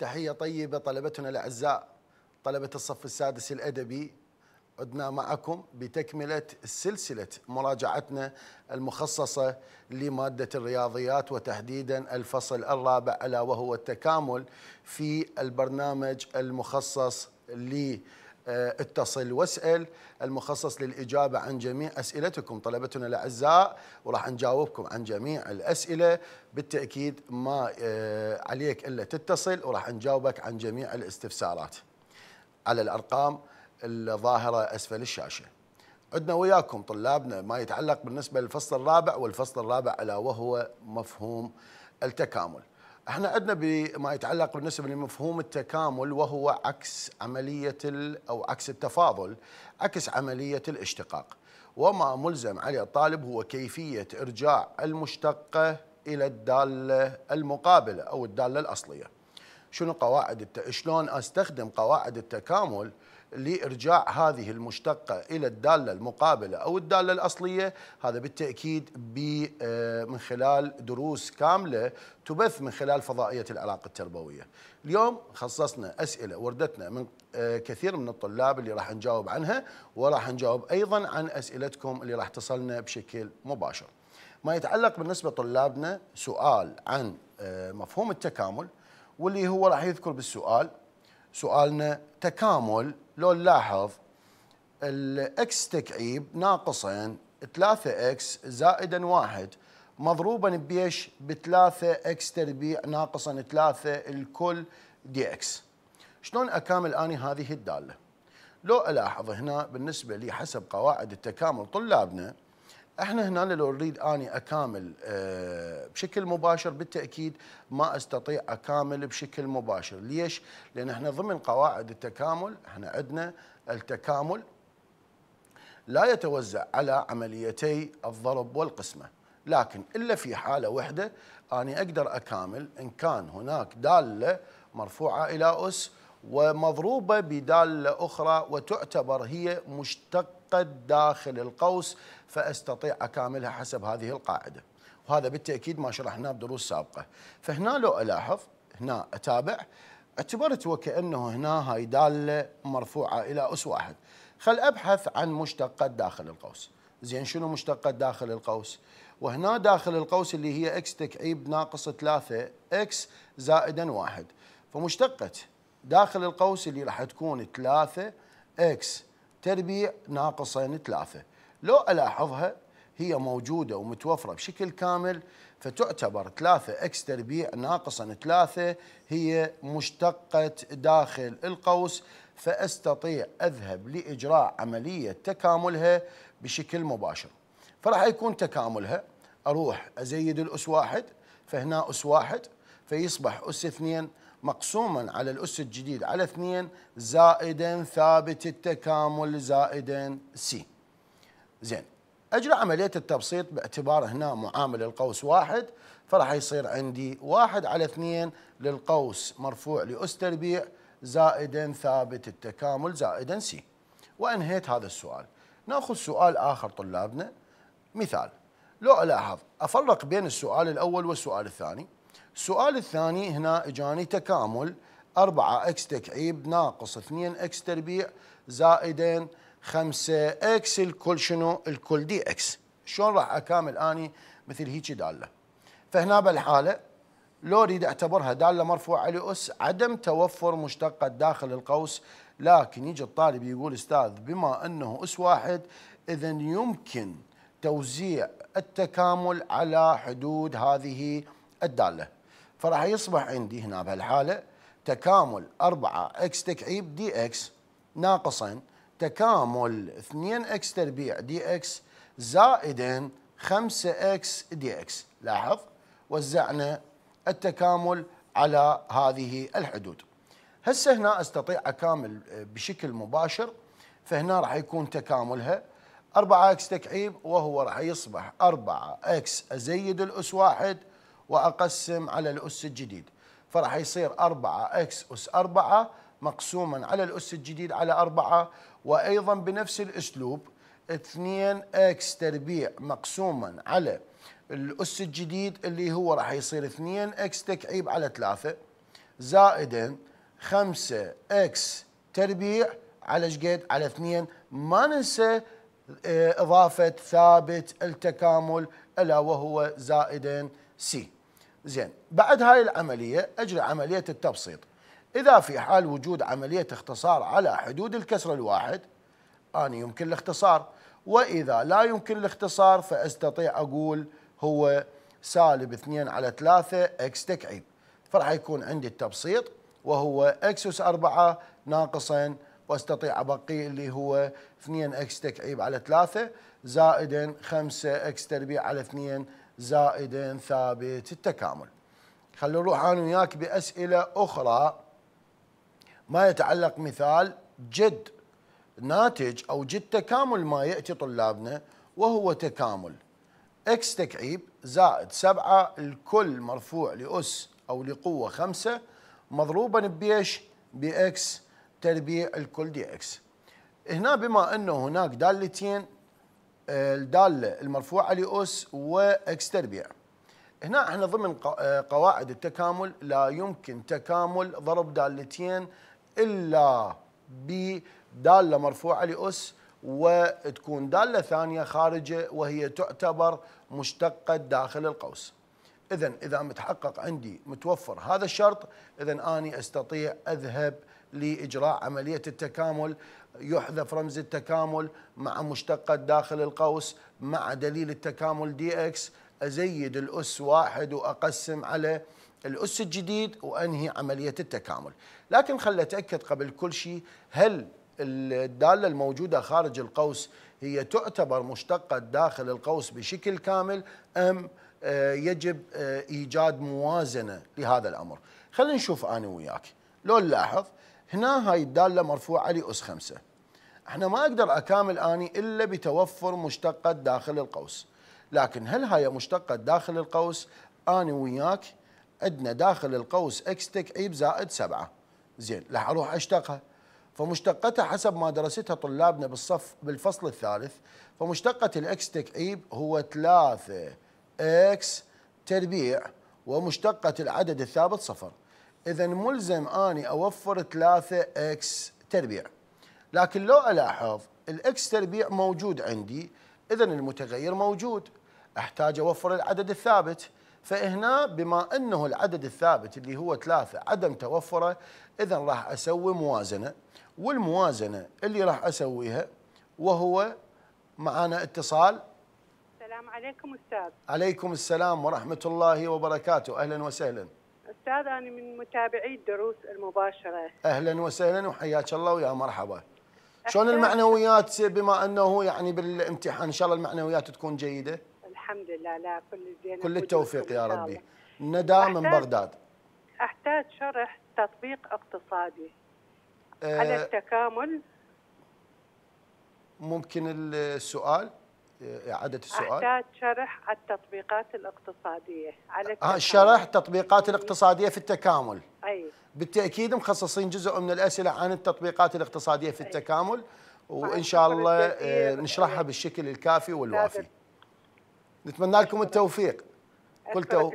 تحية طيبة طلبتنا الأعزاء طلبة الصف السادس الأدبي عدنا معكم بتكملة سلسلة مراجعتنا المخصصة لمادة الرياضيات وتحديدا الفصل الرابع ألا وهو التكامل في البرنامج المخصص لمراجعتنا آه، اتصل واسأل المخصص للإجابة عن جميع أسئلتكم طلبتنا الأعزاء وراح نجاوبكم عن جميع الأسئلة بالتأكيد ما آه، عليك إلا تتصل وراح نجاوبك عن جميع الاستفسارات على الأرقام الظاهرة أسفل الشاشة عدنا وياكم طلابنا ما يتعلق بالنسبة للفصل الرابع والفصل الرابع ألا وهو مفهوم التكامل احنا عندنا بما يتعلق بالنسبه لمفهوم التكامل وهو عكس عمليه او عكس التفاضل عكس عمليه الاشتقاق وما ملزم عليه الطالب هو كيفيه ارجاع المشتقه الى الداله المقابله او الداله الاصليه شنو قواعد الت... شلون استخدم قواعد التكامل لإرجاع هذه المشتقة إلى الدالة المقابلة أو الدالة الأصلية هذا بالتأكيد آه، من خلال دروس كاملة تبث من خلال فضائية العلاقة التربوية اليوم خصصنا أسئلة وردتنا من آه، كثير من الطلاب اللي راح نجاوب عنها وراح نجاوب أيضا عن أسئلتكم اللي راح تصلنا بشكل مباشر ما يتعلق بالنسبة طلابنا سؤال عن آه، مفهوم التكامل واللي هو راح يذكر بالسؤال سؤالنا تكامل لو نلاحظ الاكس تكعيب ناقصين 3 اكس زائدا واحد مضروبا بيش ب 3 اكس تربيع ناقصا 3 الكل دي اكس شلون اكامل اني هذه الداله لو الاحظ هنا بالنسبه لي حسب قواعد التكامل طلابنا احنا هنا لو اريد اني اكامل آه، بشكل مباشر بالتاكيد ما استطيع اكامل بشكل مباشر ليش لان احنا ضمن قواعد التكامل احنا عندنا التكامل لا يتوزع على عمليتي الضرب والقسمه لكن الا في حاله واحده اني اقدر اكامل ان كان هناك داله مرفوعه الى اس ومضروبة بدالة أخرى وتعتبر هي مشتقة داخل القوس فأستطيع أكاملها حسب هذه القاعدة وهذا بالتأكيد ما شرحناه بدروس سابقة فهنا لو ألاحظ هنا أتابع اعتبرت وكأنه هنا هاي دالة مرفوعة إلى أس واحد خل أبحث عن مشتقة داخل القوس زين شنو مشتقة داخل القوس وهنا داخل القوس اللي هي اكس تكعيب ناقص 3 اكس زائدا واحد فمشتقة داخل القوس اللي راح تكون 3 اكس تربيع ناقصين 3 لو الاحظها هي موجوده ومتوفره بشكل كامل فتعتبر 3 اكس تربيع ناقصا 3 هي مشتقه داخل القوس فاستطيع اذهب لاجراء عمليه تكاملها بشكل مباشر فراح يكون تكاملها اروح ازيد الاس 1 فهنا اس 1 فيصبح اس 2 مقسوما على الأس الجديد على اثنين زائدا ثابت التكامل زائدا سي زين أجرى عملية التبسيط باعتبار هنا معامل القوس واحد فراح يصير عندي واحد على اثنين للقوس مرفوع لأس تربيع زائدا ثابت التكامل زائدا سي وأنهيت هذا السؤال ناخذ سؤال آخر طلابنا مثال لو ألاحظ أفرق بين السؤال الأول والسؤال الثاني السؤال الثاني هنا اجاني تكامل 4 اكس تكعيب ناقص 2 اكس تربيع زائدين 5 اكس الكل شنو؟ الكل دي اكس شلون راح اكامل اني مثل هيك داله فهنا بالحاله لو اريد اعتبرها داله مرفوعه لاس عدم توفر مشتقه داخل القوس لكن يجي الطالب يقول استاذ بما انه اس واحد اذا يمكن توزيع التكامل على حدود هذه الداله فراح يصبح عندي هنا بهالحاله تكامل 4 اكس تكعيب دي اكس ناقصا تكامل 2 اكس تربيع دي اكس زائدا 5 اكس دي اكس لاحظ وزعنا التكامل على هذه الحدود هسه هنا استطيع اكامل بشكل مباشر فهنا راح يكون تكاملها 4 اكس تكعيب وهو راح يصبح 4 اكس ازيد الاس واحد واقسم على الاس الجديد فراح يصير 4 اكس اس 4 مقسوما على الاس الجديد على 4 وايضا بنفس الاسلوب 2 اكس تربيع مقسوما على الاس الجديد اللي هو راح يصير 2 اكس تكعيب على 3 زائدا 5 اكس تربيع على شقد على 2 ما ننسى آه، اضافه ثابت التكامل الا وهو زائدا سي زين بعد هاي العملية أجري عملية التبسيط إذا في حال وجود عملية اختصار على حدود الكسر الواحد أنا يمكن الاختصار وإذا لا يمكن الاختصار فأستطيع أقول هو سالب 2 على 3 اكس تكعيب فراح يكون عندي التبسيط وهو اكسس اس 4 ناقصا واستطيع ابقي اللي هو 2 اكس تكعيب على 3 زائدا 5 اكس تربيع على 2 زائد ثابت التكامل خلوا نروح انا وياك باسئله اخرى ما يتعلق مثال جد ناتج او جد تكامل ما ياتي طلابنا وهو تكامل اكس تكعيب زائد سبعة الكل مرفوع لأس أو لقوة خمسة مضروبا بيش بإكس تربيع الكل دي إكس هنا بما أنه هناك دالتين الداله المرفوعه لاس واكستربيا. هنا احنا ضمن آه، قواعد التكامل لا يمكن تكامل ضرب دالتين الا بداله مرفوعه لاس وتكون داله ثانيه خارجه وهي تعتبر مشتقه داخل القوس. اذا اذا متحقق عندي متوفر هذا الشرط اذا اني استطيع اذهب لإجراء عملية التكامل يحذف رمز التكامل مع مشتقة داخل القوس مع دليل التكامل دي اكس أزيد الأس واحد وأقسم على الأس الجديد وأنهي عملية التكامل لكن خل أتأكد قبل كل شيء هل الدالة الموجودة خارج القوس هي تعتبر مشتقة داخل القوس بشكل كامل أم آه، يجب آه، إيجاد موازنة لهذا الأمر خلينا نشوف أنا وياك لو نلاحظ هنا هاي الدالة مرفوعة لأس خمسة احنا ما اقدر اكامل اني الا بتوفر مشتقة داخل القوس لكن هل هاي مشتقة داخل القوس اني وياك عندنا داخل القوس اكس تكعيب زائد سبعة زين لح اروح اشتقها فمشتقتها حسب ما درستها طلابنا بالصف بالفصل الثالث فمشتقة الاكس تكعيب هو 3 اكس تربيع ومشتقة العدد الثابت صفر اذا ملزم اني اوفر 3 اكس تربيع لكن لو الاحظ الاكس تربيع موجود عندي اذا المتغير موجود احتاج اوفر العدد الثابت فهنا بما انه العدد الثابت اللي هو ثلاثة عدم توفره اذا راح اسوي موازنة والموازنة اللي راح اسويها وهو معنا اتصال السلام عليكم استاذ عليكم السلام ورحمة الله وبركاته اهلا وسهلا أستاذ أنا من متابعي الدروس المباشرة أهلا وسهلا وحياك الله ويا مرحبا شلون المعنويات بما أنه يعني بالامتحان إن شاء الله المعنويات تكون جيدة الحمد لله لا كل زين كل التوفيق يا ربي ندى من بغداد أحتاج شرح تطبيق اقتصادي أه على التكامل ممكن السؤال إعادة السؤال أحتاج شرح على التطبيقات الاقتصادية على التكامل. آه شرح التطبيقات الاقتصادية في التكامل أي بالتأكيد مخصصين جزء من الأسئلة عن التطبيقات الاقتصادية في التكامل وإن شاء الله آه، نشرحها بالشكل الكافي والوافي نتمنى لكم التوفيق كل تو...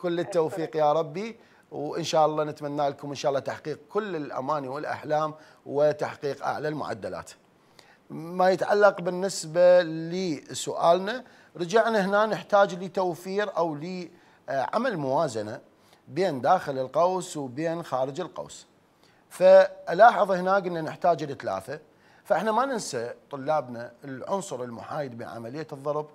كل التوفيق يا ربي وان شاء الله نتمنى لكم ان شاء الله تحقيق كل الاماني والاحلام وتحقيق اعلى المعدلات ما يتعلق بالنسبة لسؤالنا رجعنا هنا نحتاج لتوفير أو لعمل موازنة بين داخل القوس وبين خارج القوس فألاحظ هنا قلنا نحتاج لثلاثة فإحنا ما ننسى طلابنا العنصر المحايد بعملية الضرب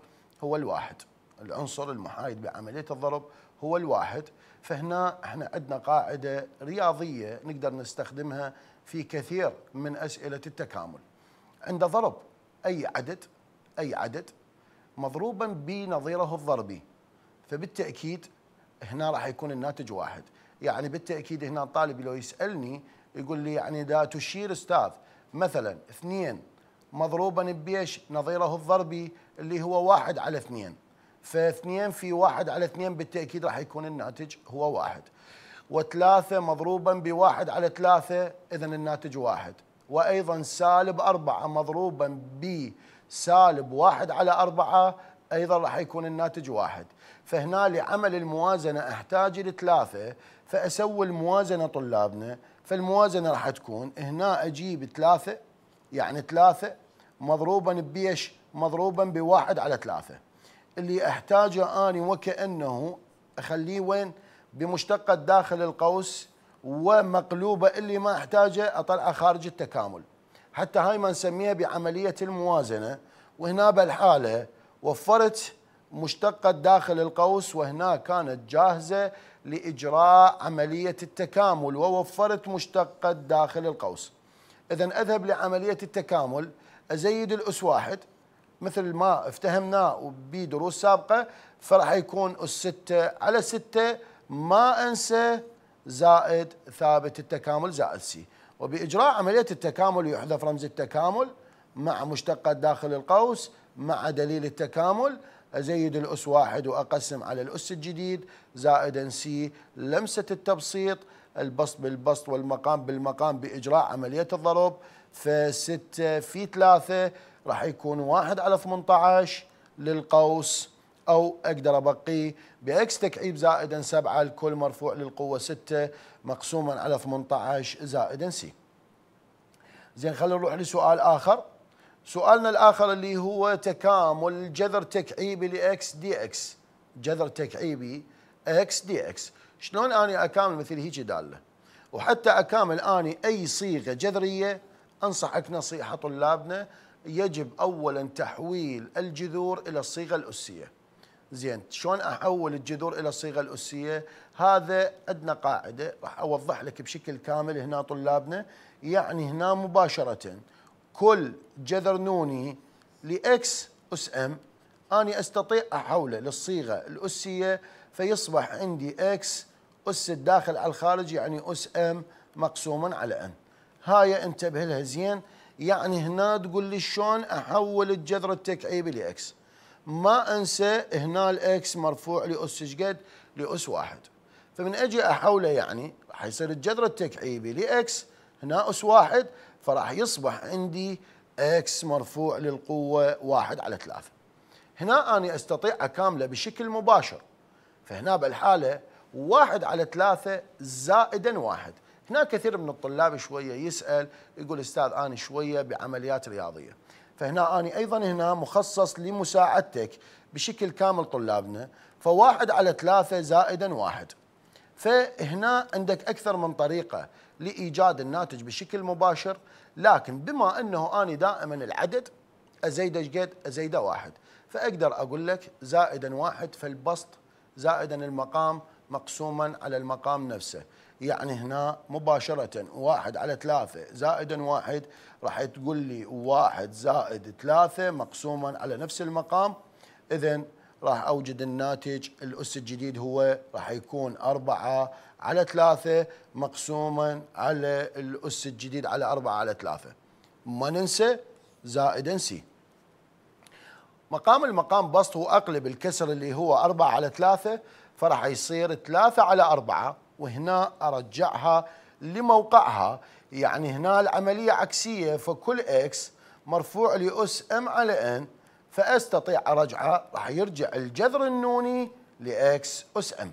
هو الواحد العنصر المحايد بعملية الضرب هو الواحد فهنا احنا عندنا قاعدة رياضية نقدر نستخدمها في كثير من أسئلة التكامل عند ضرب أي عدد أي عدد مضروبا بنظيره الضربي فبالتأكيد هنا راح يكون الناتج واحد يعني بالتأكيد هنا الطالب لو يسألني يقول لي يعني اذا تشير أستاذ مثلا اثنين مضروبا بيش نظيره الضربي اللي هو واحد على اثنين فاثنين في واحد على اثنين بالتأكيد راح يكون الناتج هو واحد وثلاثة مضروبا بواحد على ثلاثة إذا الناتج واحد وأيضا سالب أربعة مضروبا ب سالب واحد على أربعة أيضا راح يكون الناتج واحد فهنا لعمل الموازنة أحتاج لثلاثة فأسوي الموازنة طلابنا فالموازنة راح تكون هنا أجيب ثلاثة يعني ثلاثة مضروبا بيش مضروبا بواحد على ثلاثة اللي أحتاجه أنا وكأنه أخليه وين بمشتقة داخل القوس ومقلوبه اللي ما احتاجه اطلعه خارج التكامل حتى هاي ما نسميها بعمليه الموازنه وهنا بالحاله وفرت مشتقه داخل القوس وهنا كانت جاهزه لاجراء عمليه التكامل ووفرت مشتقه داخل القوس اذا اذهب لعمليه التكامل ازيد الاس واحد مثل ما افتهمناه بدروس سابقه فراح يكون الستة على ستة ما انسى زائد ثابت التكامل زائد سي وبإجراء عملية التكامل يحذف رمز التكامل مع مشتقة داخل القوس مع دليل التكامل أزيد الأس واحد وأقسم على الأس الجديد زائدا سي لمسة التبسيط البسط بالبسط والمقام بالمقام بإجراء عملية الضرب فستة في ثلاثة راح يكون واحد على 18 للقوس او اقدر ابقيه باكس تكعيب زائدا 7 الكل مرفوع للقوه 6 مقسوما على 18 زائدا سي. زين خلينا نروح لسؤال اخر. سؤالنا الاخر اللي هو تكامل جذر تكعيبي لاكس دي اكس. جذر تكعيبي اكس دي اكس. شلون اني اكامل مثل هيك داله؟ وحتى اكامل اني اي صيغه جذريه انصحك نصيحه طلابنا يجب اولا تحويل الجذور الى الصيغه الاسيه زين شلون احول الجذور الى الصيغه الاسيه هذا عندنا قاعده راح اوضح لك بشكل كامل هنا طلابنا يعني هنا مباشره كل جذر نوني لاكس اس ام اني استطيع احوله للصيغه الاسيه فيصبح عندي اكس اس الداخل على الخارج يعني اس ام مقسوما على ان هاي انتبه لها زين يعني هنا تقول لي شلون احول الجذر التكعيبي لاكس ما انسى هنا الاكس مرفوع لاس شقد لاس واحد فمن اجي احوله يعني حيصير الجذر التكعيبي لاكس هنا اس واحد فراح يصبح عندي اكس مرفوع للقوه واحد على ثلاثه. هنا اني استطيع اكامله بشكل مباشر فهنا بالحاله واحد على ثلاثة زائدا واحد هنا كثير من الطلاب شوية يسأل يقول أستاذ أنا شوية بعمليات رياضية فهنا أنا أيضا هنا مخصص لمساعدتك بشكل كامل طلابنا فواحد على ثلاثة زائدا واحد فهنا عندك أكثر من طريقة لإيجاد الناتج بشكل مباشر لكن بما أنه أنا دائما العدد أزيد قد أزيده واحد فأقدر أقول لك زائدا واحد فالبسط زائدا المقام مقسوما على المقام نفسه يعني هنا مباشرة واحد على ثلاثة زائدا واحد راح تقول لي واحد زائد ثلاثة مقسوما على نفس المقام إذا راح أوجد الناتج الأس الجديد هو راح يكون أربعة على ثلاثة مقسوما على الأس الجديد على أربعة على ثلاثة ما ننسى زائدا سي مقام المقام بسط هو أقلب الكسر اللي هو أربعة على ثلاثة فراح يصير ثلاثة على أربعة وهنا ارجعها لموقعها يعني هنا العملية عكسية فكل اكس مرفوع لأس ام على ان فاستطيع ارجعه راح يرجع الجذر النوني لاكس اس ام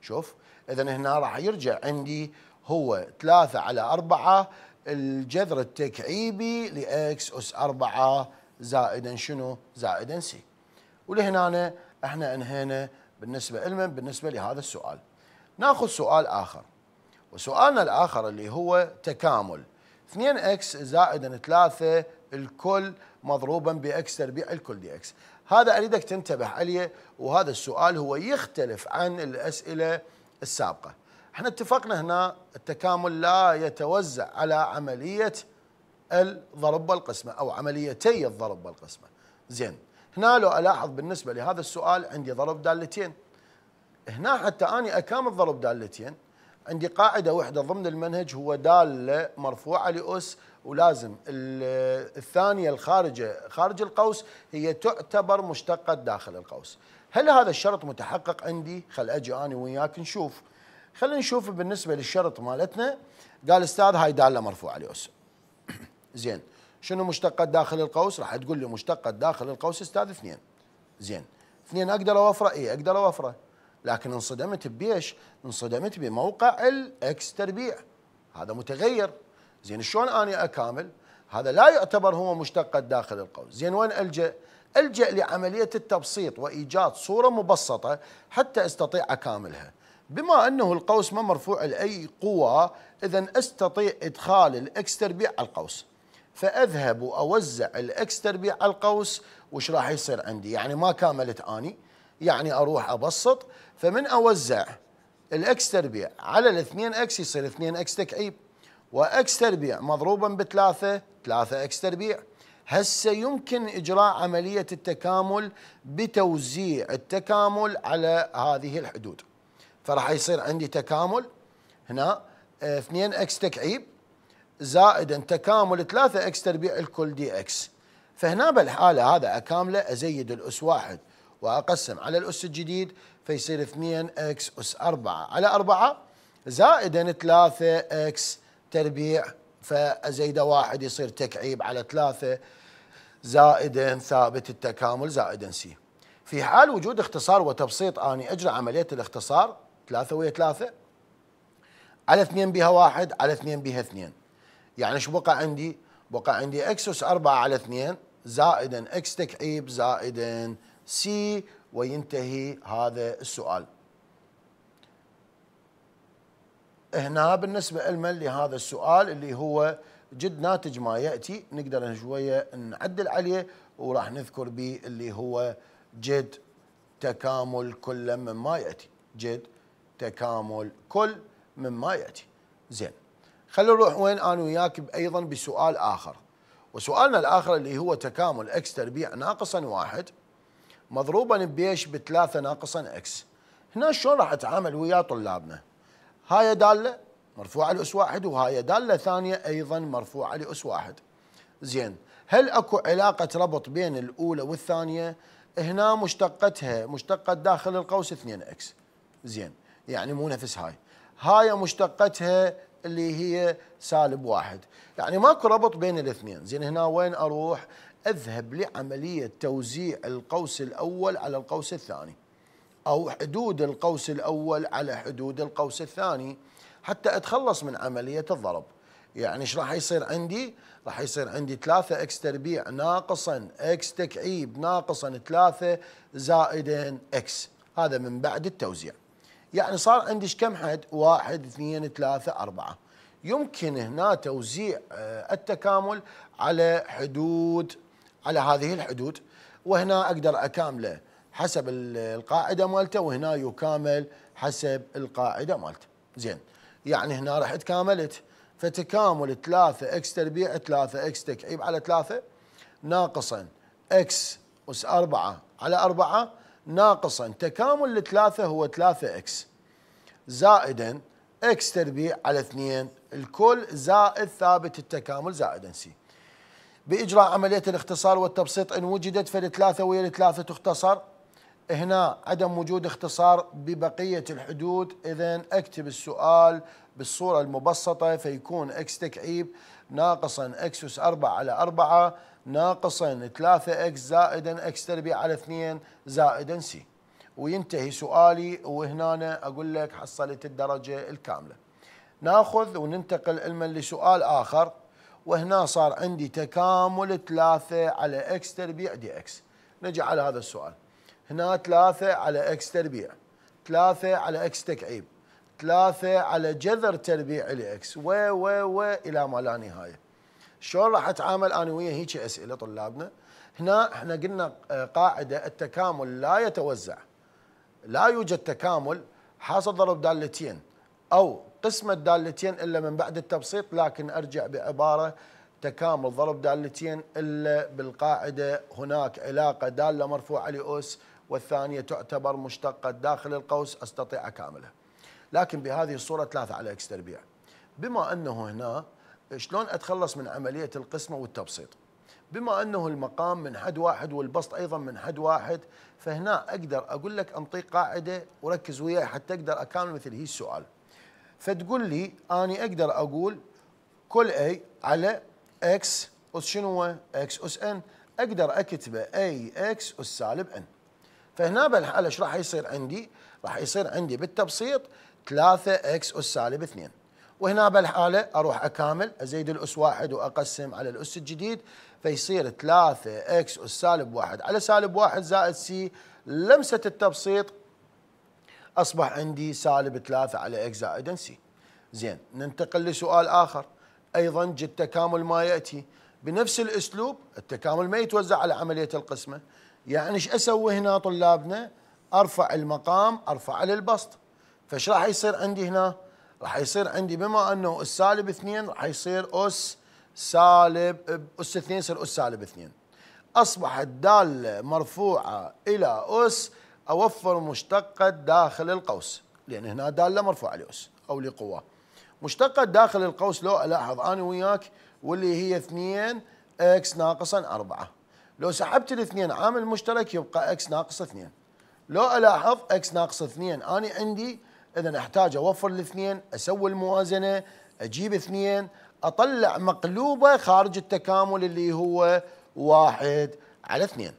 شوف اذا هنا راح يرجع عندي هو 3 على 4 الجذر التكعيبي لاكس اس 4 زائدا شنو؟ زائدا سي ولهنا احنا انهينا بالنسبه لمن بالنسبه لهذا السؤال ناخذ سؤال اخر وسؤالنا الاخر اللي هو تكامل 2x زائد 3 الكل مضروبا بx تربيع الكل دي اكس هذا اريدك تنتبه عليه وهذا السؤال هو يختلف عن الاسئله السابقه احنا اتفقنا هنا التكامل لا يتوزع على عمليه الضرب والقسمه او عمليتي الضرب والقسمه زين هنا لو الاحظ بالنسبه لهذا السؤال عندي ضرب دالتين هنا حتى أنا أكام الضرب دالتين عندي قاعدة واحدة ضمن المنهج هو دالة مرفوعة لأس ولازم الثانية الخارجة خارج القوس هي تعتبر مشتقة داخل القوس هل هذا الشرط متحقق عندي خل أجي أنا وياك نشوف خلينا نشوف بالنسبة للشرط مالتنا قال أستاذ هاي دالة مرفوعة لأس زين شنو مشتقة داخل القوس راح تقول لي مشتقة داخل القوس أستاذ اثنين زين اثنين أقدر أوفره إيه أقدر أوفره لكن انصدمت بيش انصدمت بموقع الاكس تربيع هذا متغير زين شلون اني اكامل هذا لا يعتبر هو مشتقة داخل القوس زين وين الجأ الجأ لعملية التبسيط وإيجاد صورة مبسطة حتى استطيع أكاملها بما أنه القوس ما مرفوع لأي قوة إذا استطيع إدخال الإكس تربيع على القوس فأذهب وأوزع الإكس تربيع على القوس وش راح يصير عندي يعني ما كاملت أني يعني أروح أبسط فمن اوزع الاكس تربيع على الاثنين اكس يصير اثنين اكس تكعيب واكس تربيع مضروبا بثلاثه ثلاثه اكس تربيع هسه يمكن اجراء عمليه التكامل بتوزيع التكامل على هذه الحدود فراح يصير عندي تكامل هنا آه، اثنين اكس تكعيب زائدا تكامل ثلاثه اكس تربيع الكل دي اكس فهنا بالحاله هذا اكامله ازيد الاس واحد واقسم على الاس الجديد فيصير 2 اكس اس 4 على 4 زائدا 3 اكس تربيع فزيد واحد يصير تكعيب على 3 زائدا ثابت التكامل زائدا سي في حال وجود اختصار وتبسيط اني اجرى عمليه الاختصار 3 ويا 3 على 2 بها 1 على 2 بها 2 يعني ايش بقى عندي؟ بقى عندي اكس اس 4 على 2 زائدا اكس تكعيب زائدا سي وينتهي هذا السؤال هنا بالنسبة لنا لهذا السؤال اللي هو جد ناتج ما يأتي نقدر شوية نعدل عليه وراح نذكر به اللي هو جد تكامل كل مما يأتي جد تكامل كل مما يأتي زين خلينا نروح وين أنا وياك أيضا بسؤال آخر وسؤالنا الآخر اللي هو تكامل اكس تربيع ناقصا واحد مضروبا بيش بثلاثه ناقصا اكس هنا شلون راح اتعامل ويا طلابنا هاي داله مرفوعه لاس واحد وهاي داله ثانيه ايضا مرفوعه لاس واحد زين هل اكو علاقه ربط بين الاولى والثانيه هنا مشتقتها مشتقه داخل القوس 2 اكس زين يعني مو نفس هاي هاي مشتقتها اللي هي سالب واحد يعني ماكو ربط بين الاثنين زين هنا وين اروح اذهب لعملية توزيع القوس الأول على القوس الثاني أو حدود القوس الأول على حدود القوس الثاني حتى أتخلص من عملية الضرب يعني ايش راح يصير عندي؟ راح يصير عندي 3 اكس تربيع ناقصا اكس تكعيب ناقصا 3 زائدا اكس هذا من بعد التوزيع يعني صار عندي كم حد؟ واحد اثنين ثلاثة أربعة يمكن هنا توزيع آه، التكامل على حدود على هذه الحدود وهنا اقدر اكامله حسب القاعده مالته وهنا يكامل حسب القاعده مالته زين يعني هنا راح تكاملت فتكامل 3 اكس تربيع 3 اكس تكعيب على 3 ناقصا اكس اس 4 على 4 ناقصا تكامل الثلاثة هو 3 اكس زائدا اكس تربيع على 2 الكل زائد ثابت التكامل زائدا سي بإجراء عملية الاختصار والتبسيط إن وجدت فالثلاثه ويا الثلاثة تختصر هنا عدم وجود اختصار ببقية الحدود إذا أكتب السؤال بالصورة المبسطة فيكون اكس تكعيب ناقصا اكس أس 4 على 4 ناقصا 3 اكس زائدا اكس تربيع على 2 زائدا سي وينتهي سؤالي وهنا أنا أقول لك حصلت الدرجة الكاملة ناخذ وننتقل علما لسؤال آخر وهنا صار عندي تكامل 3 على اكس تربيع دي اكس نجي على هذا السؤال هنا 3 على اكس تربيع 3 على اكس تكعيب 3 على جذر تربيع لاكس و و و الى ما لا نهايه شلون راح اتعامل انا ويا هيك اسئله طلابنا هنا احنا قلنا آه، قاعده التكامل لا يتوزع لا يوجد تكامل حاصل ضرب دالتين او قسم الدالتين إلا من بعد التبسيط لكن أرجع بعبارة تكامل ضرب دالتين إلا بالقاعدة هناك علاقة دالة مرفوعة لأس والثانية تعتبر مشتقة داخل القوس أستطيع كامله لكن بهذه الصورة ثلاثة على إكس تربيع بما أنه هنا شلون أتخلص من عملية القسمة والتبسيط بما أنه المقام من حد واحد والبسط أيضا من حد واحد فهنا أقدر أقول لك أنطيك قاعدة وركز وياي حتى أقدر أكامل مثل هي السؤال فتقول لي اني أقدر أقول كل أي على إكس أس شنو إكس أس إن أقدر أكتبه أي إكس أس سالب إن فهنا بالحالة إيش راح يصير عندي؟ راح يصير عندي بالتبسيط 3 إكس أس سالب 2 وهنا بالحالة أروح أكامل أزيد الأس واحد وأقسم على الأس الجديد فيصير 3 إكس أس سالب واحد على سالب واحد زائد سي لمسة التبسيط اصبح عندي سالب 3 على اكس زائد سي زين ننتقل لسؤال اخر ايضا جد تكامل ما ياتي بنفس الاسلوب التكامل ما يتوزع على عمليه القسمه يعني ايش اسوي هنا طلابنا ارفع المقام ارفع للبسط فايش راح يصير عندي هنا راح يصير عندي بما انه السالب 2 راح يصير اس سالب اس 2 يصير اس سالب 2 اصبحت داله مرفوعه الى اس أوفر مشتقة داخل القوس لأن هنا دالة مرفوعة لأس أو لقوة مشتقة داخل القوس لو ألاحظ أنا وياك واللي هي 2 اكس ناقصا 4 لو سحبت الاثنين عامل مشترك يبقى اكس ناقص 2 لو ألاحظ اكس ناقص 2 أنا عندي إذا أحتاج أوفر الاثنين أسوي الموازنة أجيب اثنين أطلع مقلوبة خارج التكامل اللي هو واحد على اثنين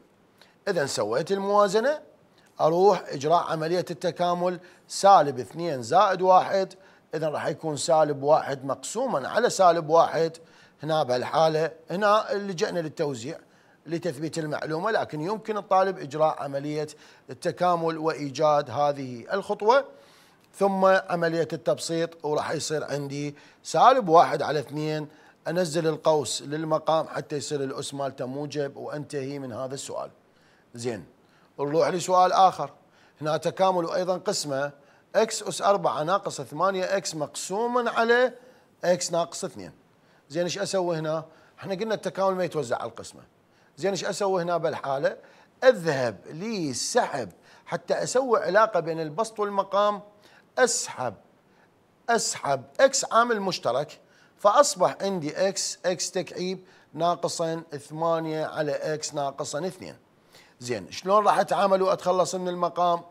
إذا سويت الموازنة اروح اجراء عمليه التكامل سالب 2 زائد 1 اذا راح يكون سالب 1 مقسوما على سالب 1 هنا بهالحاله هنا لجأنا للتوزيع لتثبيت المعلومه لكن يمكن الطالب اجراء عمليه التكامل وايجاد هذه الخطوه ثم عمليه التبسيط وراح يصير عندي سالب 1 على 2 انزل القوس للمقام حتى يصير الاس مالته موجب وانتهي من هذا السؤال زين نروح لسؤال يعني آخر هنا تكامل وأيضا قسمة اكس أس 4 ناقص 8 اكس مقسوم على اكس ناقص 2 زين ايش أسوي هنا؟ احنا قلنا التكامل ما يتوزع على القسمة زين ايش أسوي هنا بالحالة؟ أذهب لسحب حتى أسوي علاقة بين البسط والمقام أسحب أسحب اكس عامل مشترك فأصبح عندي اكس اكس تكعيب ناقصا 8 على اكس ناقصا 2 زين شلون راح اتعامل واتخلص من المقام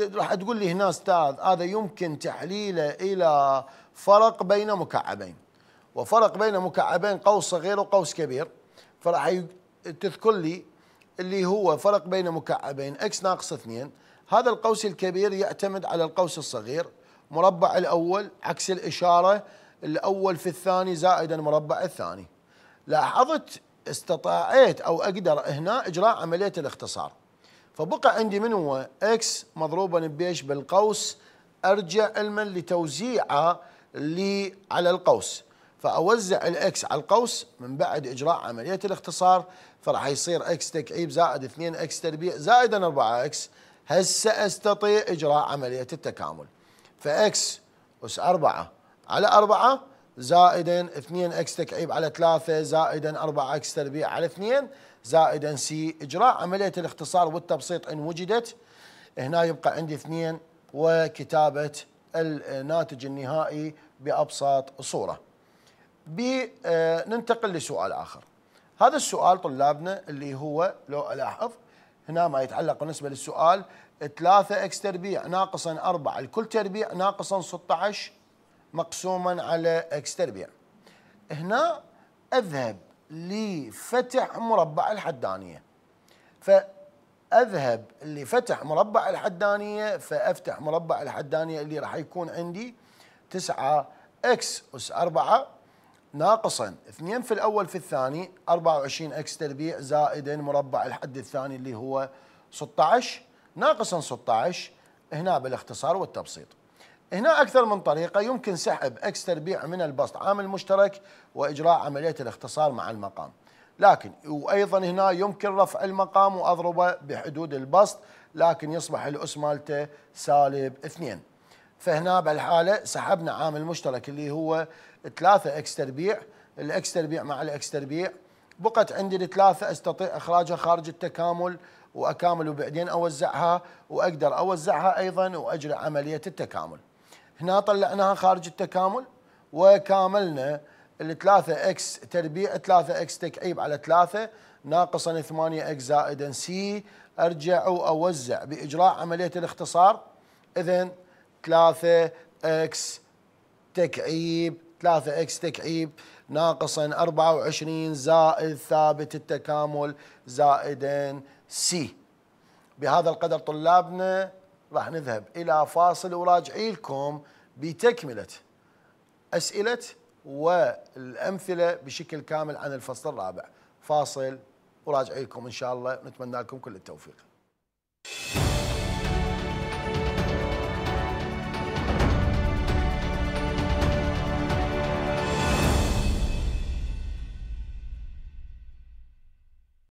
راح تقول لي هنا استاذ هذا يمكن تحليله الى فرق بين مكعبين وفرق بين مكعبين قوس صغير وقوس كبير فراح تذكر لي اللي هو فرق بين مكعبين اكس ناقص 2 هذا القوس الكبير يعتمد على القوس الصغير مربع الاول عكس الاشاره الاول في الثاني زائد المربع الثاني لاحظت استطاعت او اقدر هنا اجراء عمليه الاختصار فبقى عندي من هو اكس مضروبا بايش؟ بالقوس ارجع علما لتوزيعه لي على القوس فاوزع الاكس على القوس من بعد اجراء عمليه الاختصار فراح يصير اكس تكعيب زائد 2 اكس تربيع زائدا 4 اكس هسه استطيع اجراء عمليه التكامل فاكس اس 4 على 4 زائدا 2 اكس تكعيب على 3 زائدا 4 اكس تربيع على 2 زائدا سي اجراء عمليه الاختصار والتبسيط ان وجدت هنا يبقى عندي 2 وكتابه الناتج النهائي بابسط صوره. آه، ننتقل لسؤال اخر. هذا السؤال طلابنا اللي هو لو الاحظ هنا ما يتعلق بالنسبه للسؤال 3 اكس تربيع ناقصا 4 الكل تربيع ناقصا 16 مقسوما على اكس تربيع هنا اذهب لفتح مربع الحدانيه فاذهب لفتح مربع الحدانيه فافتح مربع الحدانيه اللي راح يكون عندي 9 اكس اس 4 ناقصا 2 في الاول في الثاني 24 اكس تربيع زائدا مربع الحد الثاني اللي هو 16 ناقصا 16 هنا بالاختصار والتبسيط هنا أكثر من طريقة يمكن سحب أكس تربيع من البسط عامل مشترك وإجراء عملية الاختصار مع المقام لكن وأيضا هنا يمكن رفع المقام وأضربه بحدود البسط لكن يصبح الأس مالته سالب اثنين فهنا بهالحالة سحبنا عامل مشترك اللي هو 3 اكس تربيع الاكس تربيع مع الاكس تربيع بقت عندي الثلاثة استطيع اخراجها خارج التكامل واكامل وبعدين اوزعها واقدر اوزعها ايضا واجري عملية التكامل هنا طلعناها خارج التكامل وكاملنا ال 3 اكس تربيع 3 اكس تكعيب على 3 ناقصا 8 اكس زائدا سي ارجع واوزع باجراء عمليه الاختصار اذا 3 اكس تكعيب 3 اكس تكعيب ناقصا 24 زائد ثابت التكامل زائدا سي بهذا القدر طلابنا راح نذهب إلى فاصل وراجعي لكم بتكملة أسئلة والأمثلة بشكل كامل عن الفصل الرابع فاصل وراجعي لكم إن شاء الله نتمنى لكم كل التوفيق